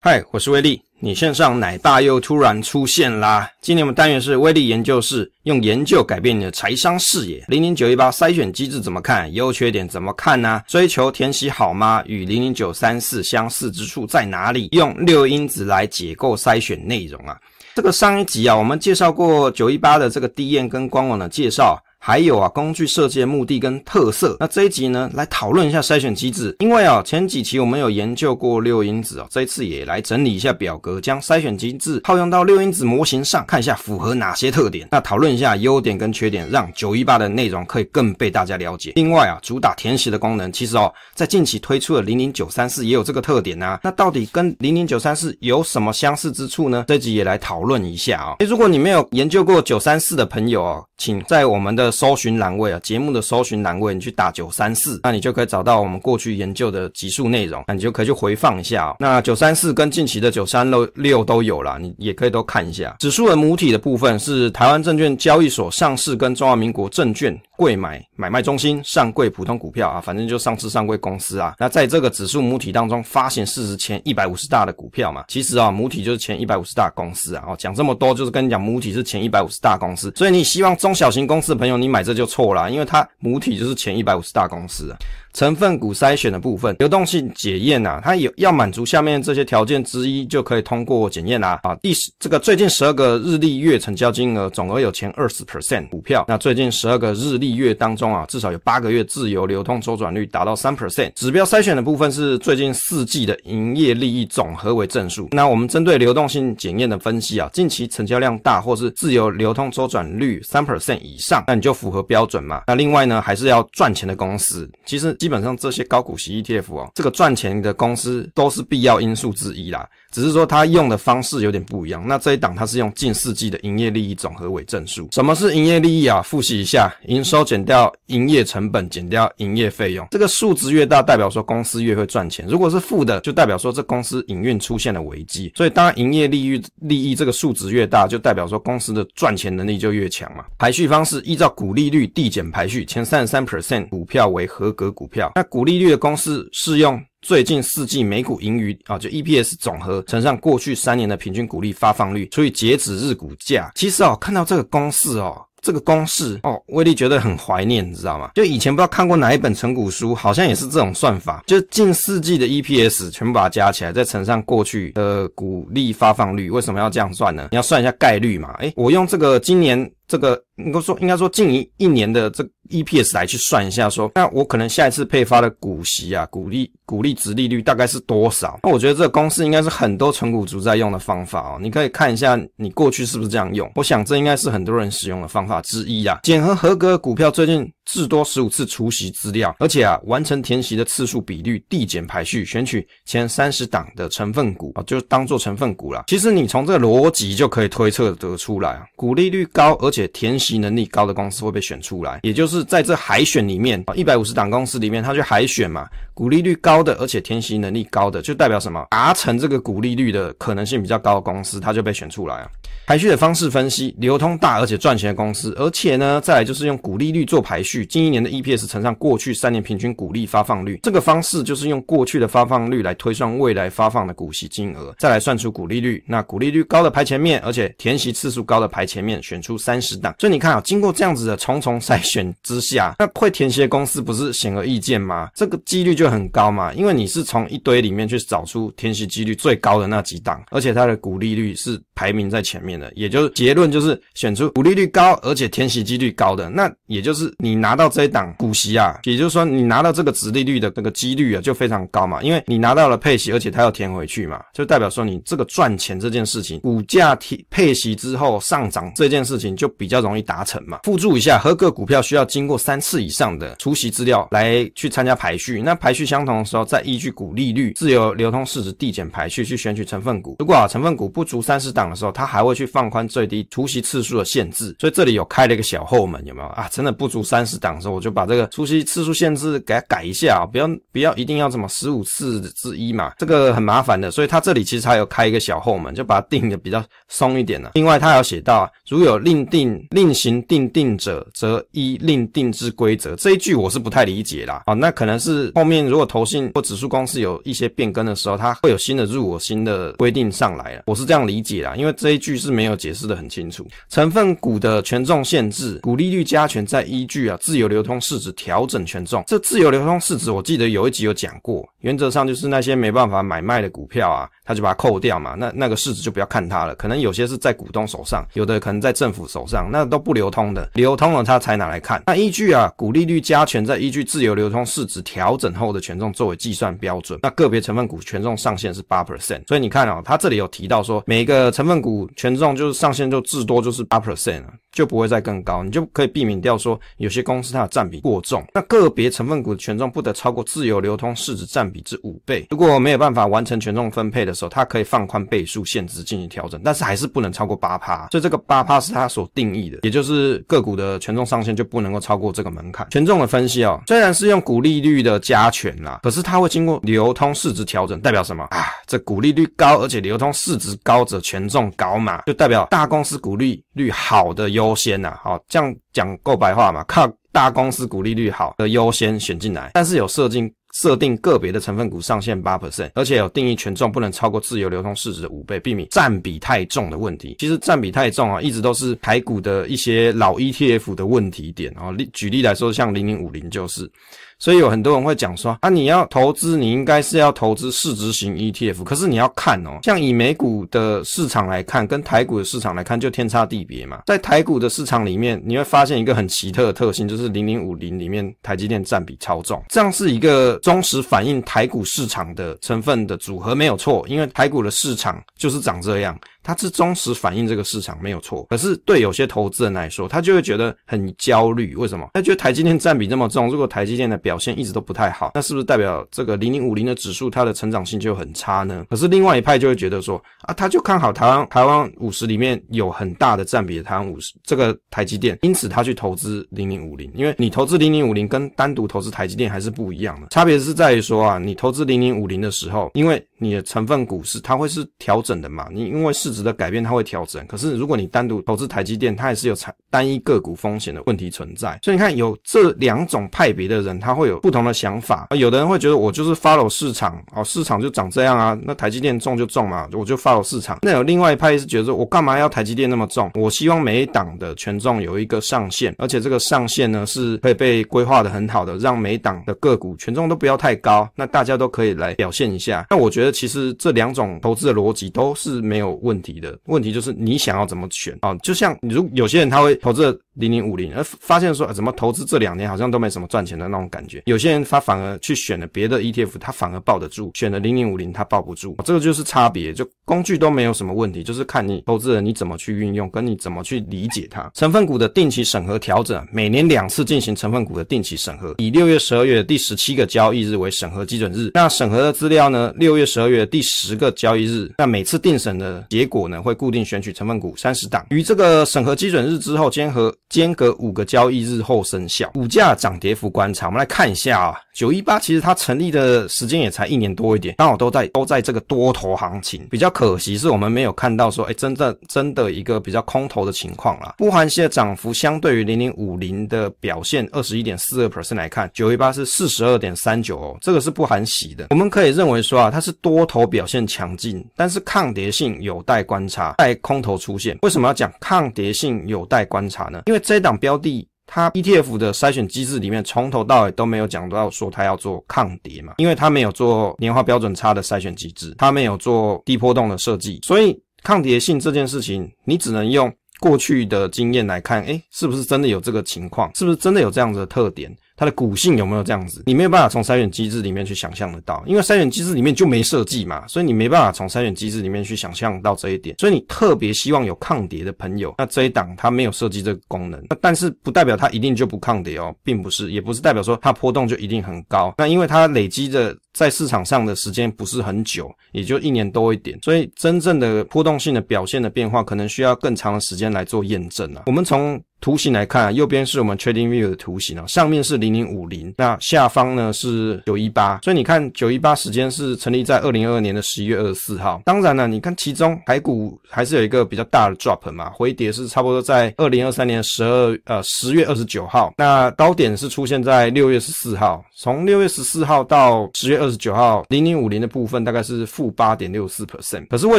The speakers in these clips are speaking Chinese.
嗨，我是威力。你线上奶爸又突然出现啦！今天我们单元是威力研究室，用研究改变你的财商视野。零零九一八筛选机制怎么看？优缺点怎么看呢？追求填吸好吗？与零零九三四相似之处在哪里？用六因子来解构筛选内容啊！这个上一集啊，我们介绍过九一八的这个 D 验跟官网的介绍。还有啊，工具设计的目的跟特色。那这一集呢，来讨论一下筛选机制。因为啊，前几期我们有研究过六因子啊，这一次也来整理一下表格，将筛选机制套用到六因子模型上，看一下符合哪些特点。那讨论一下优点跟缺点，让九一八的内容可以更被大家了解。另外啊，主打填写的功能，其实哦，在近期推出的零零九三四也有这个特点呐。那到底跟零零九三四有什么相似之处呢？这集也来讨论一下啊。所如果你没有研究过九三四的朋友哦，请在我们的。搜寻栏位啊，节目的搜寻栏位，你去打九三四，那你就可以找到我们过去研究的集数内容，那你就可以去回放一下哦。那九三四跟近期的九三六六都有了，你也可以都看一下。指数的母体的部分是台湾证券交易所上市跟中华民国证券柜买买卖中心上柜普通股票啊，反正就上市上柜公司啊。那在这个指数母体当中，发行市值前一百五十大的股票嘛，其实啊，母体就是前一百五十大公司啊。哦，讲这么多就是跟你讲母体是前一百五十大公司，所以你希望中小型公司的朋友。你买这就错了，因为它母体就是前一百五十大公司。成分股筛选的部分，流动性检验呐，它有要满足下面这些条件之一就可以通过检验啦。啊，第十这个最近十二个日历月成交金额总额有前二十 percent 股票，那最近十二个日历月当中啊，至少有八个月自由流通周转率达到三 percent。指标筛选的部分是最近四季的营业利益总和为正数。那我们针对流动性检验的分析啊，近期成交量大或是自由流通周转率三 percent 以上，那你就符合标准嘛。那另外呢，还是要赚钱的公司，其实。基本上这些高股息 ETF 啊，这个赚钱的公司都是必要因素之一啦。只是说它用的方式有点不一样。那这一档它是用近四季的营业利益总和为正数。什么是营业利益啊？复习一下，营收减掉营业成本减掉营业费用，这个数值越大，代表说公司越会赚钱。如果是负的，就代表说这公司营运出现了危机。所以当营业利益利益这个数值越大，就代表说公司的赚钱能力就越强嘛。排序方式依照股利率递减排序，前三十三 percent 股票为合格股。票，那股利率的公式是用最近四季每股盈余啊，就 EPS 总和乘上过去三年的平均股利发放率，除以截止日股价。其实啊，看到这个公式哦，这个公式哦，威力觉得很怀念，你知道吗？就以前不知道看过哪一本成股书，好像也是这种算法，就近四季的 EPS 全部把它加起来，再乘上过去的股利发放率。为什么要这样算呢？你要算一下概率嘛。诶，我用这个今年。这个应该说，应该说近一一年的这 EPS 来去算一下，说那我可能下一次配发的股息啊，股利股利值利率大概是多少？那我觉得这个公式应该是很多纯股族在用的方法哦。你可以看一下你过去是不是这样用，我想这应该是很多人使用的方法之一啊。检核合格股票最近。至多十五次除席资料，而且啊，完成填息的次数比率递减排序，选取前三十档的成分股啊，就当做成分股了。其实你从这个逻辑就可以推测得出来啊，股利率高而且填息能力高的公司会被选出来，也就是在这海选里面啊，一百五十档公司里面，他去海选嘛，股利率高的而且填息能力高的，就代表什么达成这个股利率的可能性比较高的公司，它就被选出来啊。排序的方式分析流通大而且赚钱的公司，而且呢，再来就是用股利率做排序。取近一年的 EPS 乘上过去三年平均股利发放率，这个方式就是用过去的发放率来推算未来发放的股息金额，再来算出股利率。那股利率高的排前面，而且填息次数高的排前面，选出三十档。所以你看啊，经过这样子的重重筛选之下，那会填息的公司不是显而易见吗？这个几率就很高嘛，因为你是从一堆里面去找出填息几率最高的那几档，而且它的股利率是排名在前面的，也就是结论就是选出股利率高而且填息几率高的，那也就是你拿。拿到这一档股息啊，也就是说你拿到这个值利率的这个几率啊，就非常高嘛，因为你拿到了配息，而且它要填回去嘛，就代表说你这个赚钱这件事情，股价提配息之后上涨这件事情就比较容易达成嘛。附注一下，合格股票需要经过三次以上的除息资料来去参加排序，那排序相同的时候，再依据股利率、自由流通市值递减排序去选取成分股。如果啊成分股不足三十档的时候，它还会去放宽最低除息次数的限制，所以这里有开了一个小后门，有没有啊？真的不足三十。档时候我就把这个出席次数限制给它改一下啊，不要不要一定要什么十五次之一嘛，这个很麻烦的。所以它这里其实还有开一个小后门，就把它定的比较松一点了。另外它有写到如有另定另行定定者，则依另定之规则。这一句我是不太理解啦，啊，那可能是后面如果投信或指数公司有一些变更的时候，它会有新的入我新的规定上来了。我是这样理解啦，因为这一句是没有解释的很清楚，成分股的权重限制，股利率加权再依据啊。自由流通市值调整权重，这自由流通市值，我记得有一集有讲过。原则上就是那些没办法买卖的股票啊，他就把它扣掉嘛。那那个市值就不要看它了。可能有些是在股东手上，有的可能在政府手上，那都不流通的。流通了他才拿来看。那依据啊，股利率加权再依据自由流通市值调整后的权重作为计算标准。那个别成分股权重上限是八 percent，所以你看啊，它这里有提到说，每个成分股权重就是上限就至多就是八 percent，就不会再更高。你就可以避免掉说有些公司它的占比过重。那个别成分股权重不得超过自由流通市值占。比之五倍，如果没有办法完成权重分配的时候，它可以放宽倍数限制进行调整，但是还是不能超过八趴。所以这个八趴是它所定义的，也就是个股的权重上限就不能够超过这个门槛。权重的分析哦，虽然是用股利率的加权啦，可是它会经过流通市值调整，代表什么啊？这股利率高而且流通市值高者权重高嘛，就代表大公司股利率好的优先呐。好，这样讲够白话嘛？靠大公司股利率好的优先选进来，但是有设定。设定个别的成分股上限八 percent，而且有定义权重不能超过自由流通市值的五倍，避免占比太重的问题。其实占比太重啊，一直都是台股的一些老 ETF 的问题点啊。例举例来说，像零零五零就是。所以有很多人会讲说，啊，你要投资，你应该是要投资市值型 ETF。可是你要看哦，像以美股的市场来看，跟台股的市场来看就天差地别嘛。在台股的市场里面，你会发现一个很奇特的特性，就是零零五零里面台积电占比超重，这样是一个忠实反映台股市场的成分的组合，没有错，因为台股的市场就是长这样。它是忠实反映这个市场没有错，可是对有些投资人来说，他就会觉得很焦虑。为什么？他觉得台积电占比这么重，如果台积电的表现一直都不太好，那是不是代表这个零零五零的指数它的成长性就很差呢？可是另外一派就会觉得说，啊，他就看好台湾，台湾五十里面有很大的占比，的台湾五十这个台积电，因此他去投资零零五零。因为你投资零零五零跟单独投资台积电还是不一样的，差别是在于说啊，你投资零零五零的时候，因为你的成分股是它会是调整的嘛，你因为市。值得改变，它会调整。可是如果你单独投资台积电，它也是有产单一个股风险的问题存在。所以你看，有这两种派别的人，他会有不同的想法。啊、有的人会觉得我就是 follow 市场，哦，市场就长这样啊，那台积电重就重嘛，我就 follow 市场。那有另外一派是觉得我干嘛要台积电那么重？我希望每一档的权重有一个上限，而且这个上限呢是可以被规划的很好的，让每一档的个股权重都不要太高。那大家都可以来表现一下。那我觉得其实这两种投资的逻辑都是没有问题。的问题就是你想要怎么选啊？就像如果有些人他会投资。零零五零，而发现说啊，怎么投资这两年好像都没什么赚钱的那种感觉。有些人他反而去选了别的 ETF，他反而抱得住，选了零零五零他抱不住，这个就是差别。就工具都没有什么问题，就是看你投资人你怎么去运用，跟你怎么去理解它。成分股的定期审核调整，每年两次进行成分股的定期审核，以六月、十二月第十七个交易日为审核基准日。那审核的资料呢？六月、十二月第十个交易日。那每次定审的结果呢？会固定选取成分股三十档，于这个审核基准日之后，兼和间隔五个交易日后生效。股价涨跌幅观察，我们来看一下啊。九一八其实它成立的时间也才一年多一点，刚好都在都在这个多头行情，比较可惜是我们没有看到说，哎，真正真的一个比较空头的情况啊。不含息的涨幅相对于零零五零的表现二十一点四二 percent 来看，九一八是四十二点三九，哦，这个是不含息的。我们可以认为说啊，它是多头表现强劲，但是抗跌性有待观察，待空头出现。为什么要讲抗跌性有待观察呢？因为这档标的。它 ETF 的筛选机制里面，从头到尾都没有讲到说它要做抗跌嘛，因为它没有做年化标准差的筛选机制，它没有做低波动的设计，所以抗跌性这件事情，你只能用过去的经验来看，诶，是不是真的有这个情况，是不是真的有这样的特点？它的股性有没有这样子？你没有办法从筛选机制里面去想象得到，因为筛选机制里面就没设计嘛，所以你没办法从筛选机制里面去想象到这一点。所以你特别希望有抗跌的朋友，那这一档它没有设计这个功能，但是不代表它一定就不抗跌哦，并不是，也不是代表说它波动就一定很高。那因为它累积的在市场上的时间不是很久，也就一年多一点，所以真正的波动性的表现的变化，可能需要更长的时间来做验证啊。我们从图形来看，右边是我们 Trading View 的图形啊，上面是零零五零，那下方呢是九一八，所以你看九一八时间是成立在二零二二年的十一月二十四号。当然了，你看其中台股还是有一个比较大的 drop 嘛，回跌是差不多在二零二三年十二呃十月二十九号，那高点是出现在六月十四号，从六月十四号到十月二十九号，零零五零的部分大概是负八点六四 percent。可是为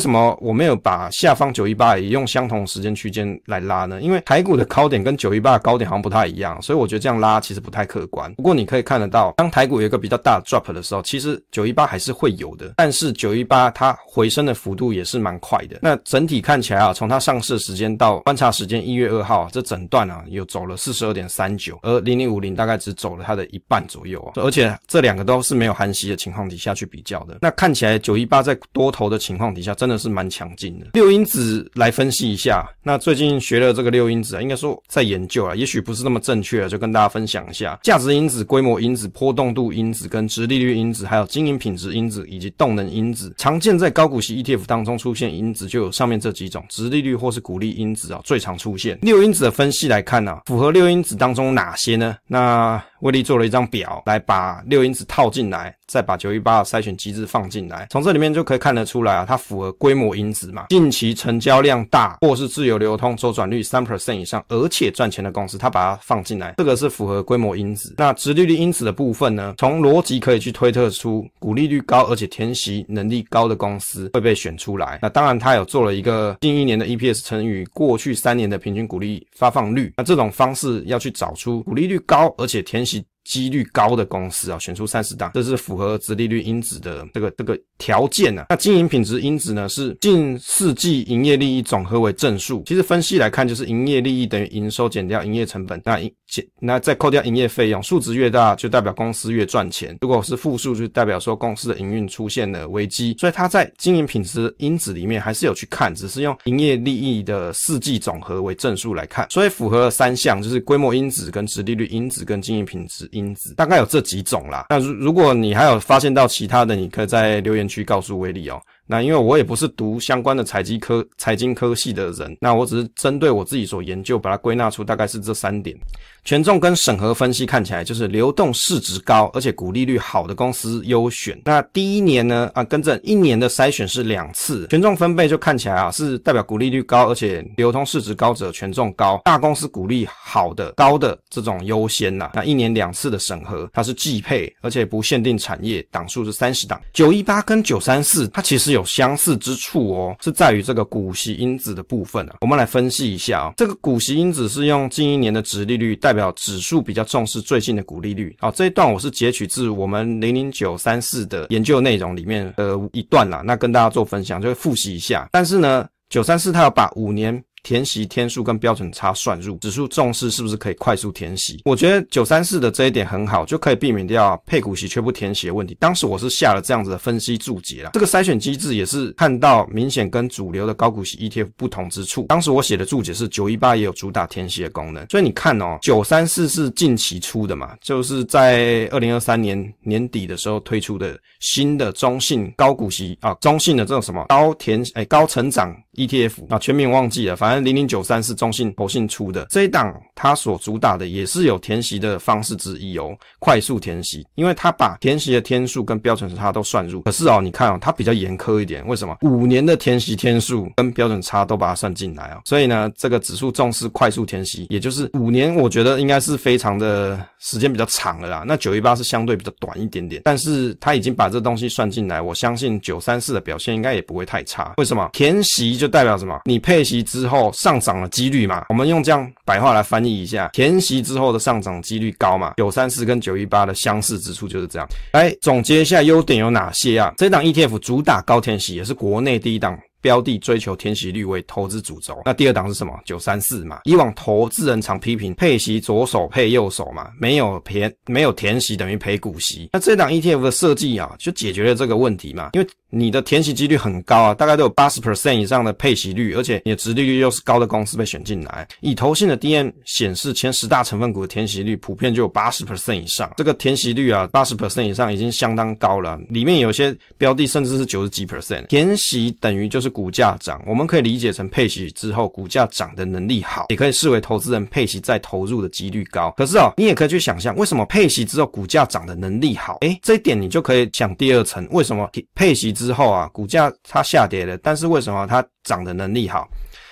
什么我没有把下方九一八也用相同时间区间来拉呢？因为台股的高点跟九一八高点好像不太一样，所以我觉得这样拉其实不太客观。不过你可以看得到，当台股有一个比较大的 drop 的时候，其实九一八还是会有的。但是九一八它回升的幅度也是蛮快的。那整体看起来啊，从它上市时间到观察时间一月二号，这整段啊，有走了四十二点三九，而零零五零大概只走了它的一半左右啊。而且这两个都是没有含息的情况底下去比较的。那看起来九一八在多头的情况底下，真的是蛮强劲的。六因子来分析一下，那最近学了这个六因子，啊，应该说。在研究啊，也许不是那么正确就跟大家分享一下，价值因子、规模因子、波动度因子、跟值利率因子，还有经营品质因子以及动能因子，常见在高股息 ETF 当中出现因子就有上面这几种，值利率或是股利因子啊最常出现。六因子的分析来看呢，符合六因子当中哪些呢？那威力做了一张表来把六因子套进来，再把九一八的筛选机制放进来。从这里面就可以看得出来啊，它符合规模因子嘛？近期成交量大或是自由流通周转率三 percent 以上，而且赚钱的公司，它把它放进来，这个是符合规模因子。那直利率因子的部分呢？从逻辑可以去推测出股利率高而且填息能力高的公司会被选出来。那当然，它有做了一个近一年的 EPS 乘以过去三年的平均股利发放率。那这种方式要去找出股利率高而且填。几率高的公司啊，选出三十档，这是符合直利率因子的这个这个条件呐。那经营品质因子呢，是近四季营业利益总和为正数。其实分析来看，就是营业利益等于营收减掉营业成本，那减那再扣掉营业费用，数值越大就代表公司越赚钱。如果是负数，就代表说公司的营运出现了危机。所以它在经营品质因子里面还是有去看，只是用营业利益的四季总和为正数来看。所以符合三项，就是规模因子、跟直利率因子、跟经营品质。因子大概有这几种啦。那如如果你还有发现到其他的，你可以在留言区告诉威力哦。那因为我也不是读相关的财经科财经科系的人，那我只是针对我自己所研究，把它归纳出大概是这三点：权重跟审核分析看起来就是流动市值高，而且股利率好的公司优选。那第一年呢啊，跟着一年的筛选是两次，权重分配就看起来啊是代表股利率高，而且流通市值高者权重高，大公司股利好的高的这种优先呐。那一年两次的审核，它是季配，而且不限定产业，档数是三十档。九一八跟九三四它其实有。有相似之处哦，是在于这个股息因子的部分啊。我们来分析一下啊，这个股息因子是用近一年的值利率代表指数，比较重视最近的股利率。好，这一段我是截取自我们零零九三四的研究内容里面的一段啦，那跟大家做分享，就会复习一下。但是呢，九三四它有把五年。填息天数跟标准差算入指数重视是不是可以快速填息？我觉得九三四的这一点很好，就可以避免掉配股息却不填息问题。当时我是下了这样子的分析注解了，这个筛选机制也是看到明显跟主流的高股息 ETF 不同之处。当时我写的注解是九一八也有主打填息的功能，所以你看哦，九三四是近期出的嘛，就是在二零二三年年底的时候推出的新的中性高股息啊，中性的这种什么高填哎高成长。E T F 啊，全名忘记了，反正零零九三是中信投信出的这一档，它所主打的也是有填息的方式之一哦，快速填息，因为它把填息的天数跟标准差都算入。可是哦，你看啊，它比较严苛一点，为什么？五年的填息天数跟标准差都把它算进来啊，所以呢，这个指数重视快速填息，也就是五年，我觉得应该是非常的时间比较长了啦。那九一八是相对比较短一点点，但是它已经把这东西算进来，我相信九三四的表现应该也不会太差。为什么填息就？代表什么？你配息之后上涨的几率嘛？我们用这样白话来翻译一下：填息之后的上涨几率高嘛？九三四跟九一八的相似之处就是这样。来总结一下优点有哪些啊？这档 ETF 主打高填息，也是国内第一档标的，追求填息率为投资主轴。那第二档是什么？九三四嘛。以往投资人常批评配息左手配右手嘛，没有填没有填息等于赔股息。那这档 ETF 的设计啊，就解决了这个问题嘛，因为。你的填息几率很高啊，大概都有八十 percent 以上的配息率，而且你的殖利率又是高的公司被选进来。以投信的 DM 显示，前十大成分股的填息率普遍就有八十 percent 以上。这个填息率啊，八十 percent 以上已经相当高了，里面有些标的甚至是九十几 percent。填息等于就是股价涨，我们可以理解成配息之后股价涨的能力好，也可以视为投资人配息再投入的几率高。可是啊，你也可以去想象，为什么配息之后股价涨的能力好？哎，这一点你就可以想第二层，为什么配息？之后啊，股价它下跌了，但是为什么它涨的能力好？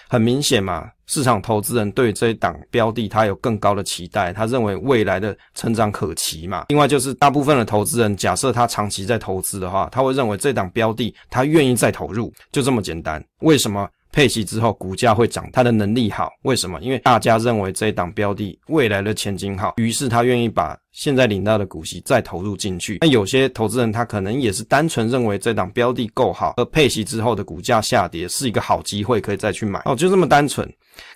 很明显嘛，市场投资人对这一档标的它有更高的期待，他认为未来的成长可期嘛。另外就是大部分的投资人，假设他长期在投资的话，他会认为这档标的他愿意再投入，就这么简单。为什么？配息之后，股价会涨，它的能力好，为什么？因为大家认为这档标的未来的前景好，于是他愿意把现在领到的股息再投入进去。那有些投资人他可能也是单纯认为这档标的够好，而配息之后的股价下跌是一个好机会，可以再去买哦，就这么单纯。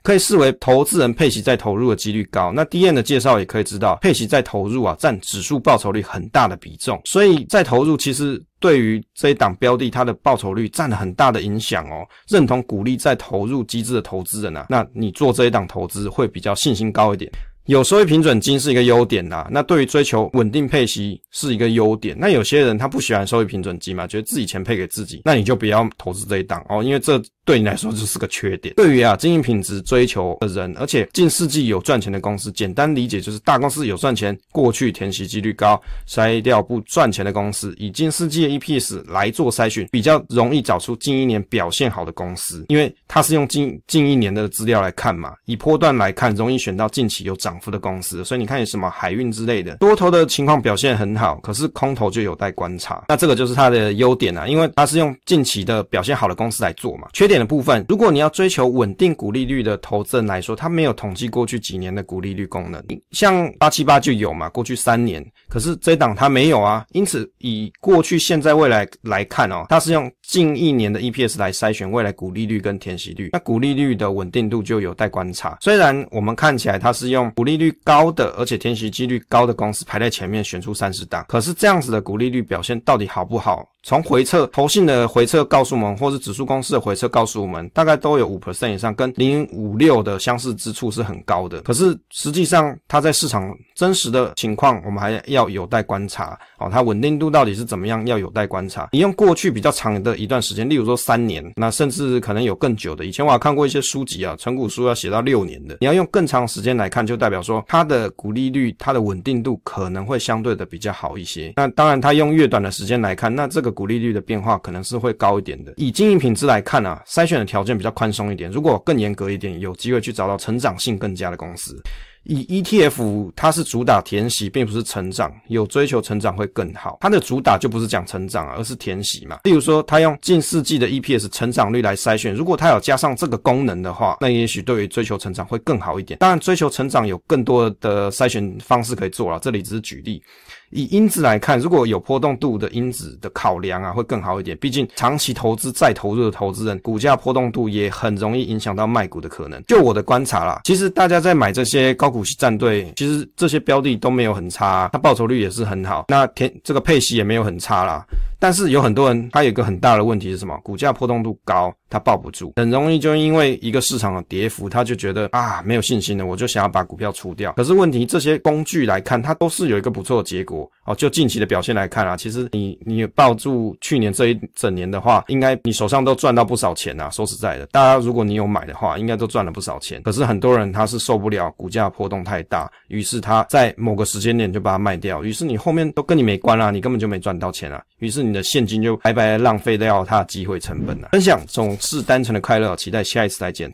可以视为投资人佩奇在投入的几率高，那 D N 的介绍也可以知道，佩奇在投入啊占指数报酬率很大的比重，所以在投入其实对于这一档标的，它的报酬率占了很大的影响哦。认同鼓励在投入机制的投资人啊，那你做这一档投资会比较信心高一点。有收益平准金是一个优点啦，那对于追求稳定配息是一个优点。那有些人他不喜欢收益平准金嘛，觉得自己钱配给自己，那你就不要投资这一档哦，因为这对你来说就是个缺点。对于啊经营品质追求的人，而且近世纪有赚钱的公司，简单理解就是大公司有赚钱，过去填息几率高，筛掉不赚钱的公司，以近世纪的 EPS 来做筛选，比较容易找出近一年表现好的公司，因为它是用近近一年的资料来看嘛，以波段来看，容易选到近期有涨。涨幅的公司，所以你看什么海运之类的，多头的情况表现很好，可是空头就有待观察。那这个就是它的优点啊，因为它是用近期的表现好的公司来做嘛。缺点的部分，如果你要追求稳定股利率的投资人来说，它没有统计过去几年的股利率功能。像八七八就有嘛，过去三年，可是这档它没有啊。因此，以过去、现在、未来来看哦，它是用近一年的 EPS 来筛选未来股利率跟填息率，那股利率的稳定度就有待观察。虽然我们看起来它是用。股利率高的，而且天息几率高的公司排在前面，选出三十档。可是这样子的股利率表现到底好不好？从回测投信的回测告诉我们，或是指数公司的回测告诉我们，大概都有五 percent 以上，跟零五六的相似之处是很高的。可是实际上它在市场真实的情况，我们还要有待观察哦，它稳定度到底是怎么样，要有待观察。你用过去比较长的一段时间，例如说三年，那甚至可能有更久的。以前我看过一些书籍啊，成股书要写到六年的，你要用更长时间来看，就代表说它的股利率、它的稳定度可能会相对的比较好一些。那当然，它用越短的时间来看，那这个。股利率的变化可能是会高一点的。以经营品质来看啊，筛选的条件比较宽松一点。如果更严格一点，有机会去找到成长性更加的公司。以 ETF，它是主打填息，并不是成长。有追求成长会更好。它的主打就不是讲成长，而是填息嘛。例如说，它用近世季的 EPS 成长率来筛选。如果它有加上这个功能的话，那也许对于追求成长会更好一点。当然，追求成长有更多的的筛选方式可以做啊。这里只是举例。以因子来看，如果有波动度的因子的考量啊，会更好一点。毕竟长期投资再投入的投资人，股价波动度也很容易影响到卖股的可能。就我的观察啦，其实大家在买这些高股息战队，其实这些标的都没有很差，它报酬率也是很好，那天这个配息也没有很差啦。但是有很多人，他有一个很大的问题是什么？股价波动度高，他抱不住，很容易就因为一个市场的跌幅，他就觉得啊没有信心了，我就想要把股票出掉。可是问题，这些工具来看，它都是有一个不错的结果哦。就近期的表现来看啊，其实你你抱住去年这一整年的话，应该你手上都赚到不少钱啊。说实在的，大家如果你有买的话，应该都赚了不少钱。可是很多人他是受不了股价波动太大，于是他在某个时间点就把它卖掉，于是你后面都跟你没关啦，你根本就没赚到钱啊。于是你。你的现金就白白浪费掉，它的机会成本了。分享总是单纯的快乐，期待下一次再见。